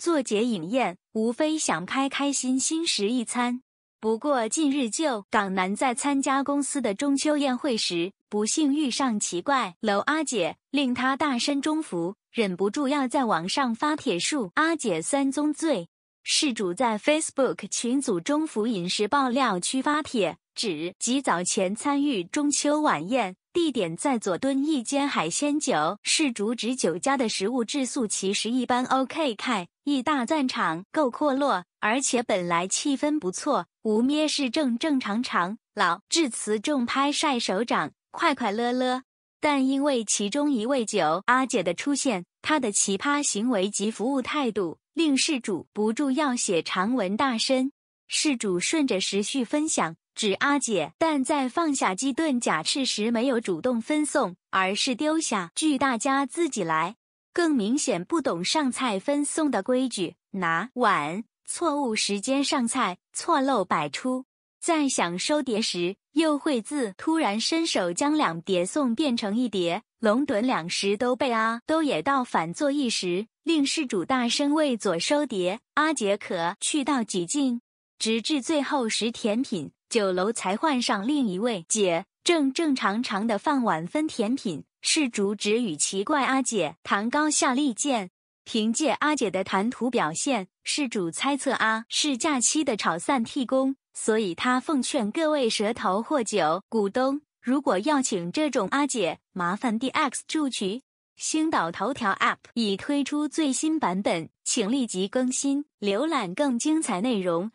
做解饮宴，无非想开开心心食一餐。不过近日，就港男在参加公司的中秋宴会时，不幸遇上奇怪楼阿姐，令他大声中服，忍不住要在网上发帖数阿姐三宗罪。事主在 Facebook 群组中福饮食爆料区发帖。指及早前参与中秋晚宴，地点在佐敦一间海鲜酒，是主指酒家的食物质素其实一般 OK，看一大赞场够阔落，而且本来气氛不错，无蔑是正正常常。老致辞重拍晒手掌，快快乐乐。但因为其中一位酒阿姐的出现，她的奇葩行为及服务态度，令事主不住要写长文大申。事主顺着时序分享。指阿姐，但在放下鸡炖甲翅时没有主动分送，而是丢下，据大家自己来，更明显不懂上菜分送的规矩。拿碗错误时间上菜，错漏百出。在想收碟时又会自突然伸手将两碟送变成一碟。龙趸两食都被阿都也到反坐一时，令事主大声为左收碟。阿姐可去到几进，直至最后时甜品。酒楼才换上另一位姐，正正常常的饭碗分甜品，事主只与奇怪阿姐谈高下利剑。凭借阿姐的谈吐表现，事主猜测阿是假期的炒散替工，所以他奉劝各位蛇头或酒股东，如果要请这种阿姐，麻烦 DX 助取。星岛头条 App 已推出最新版本，请立即更新，浏览更精彩内容。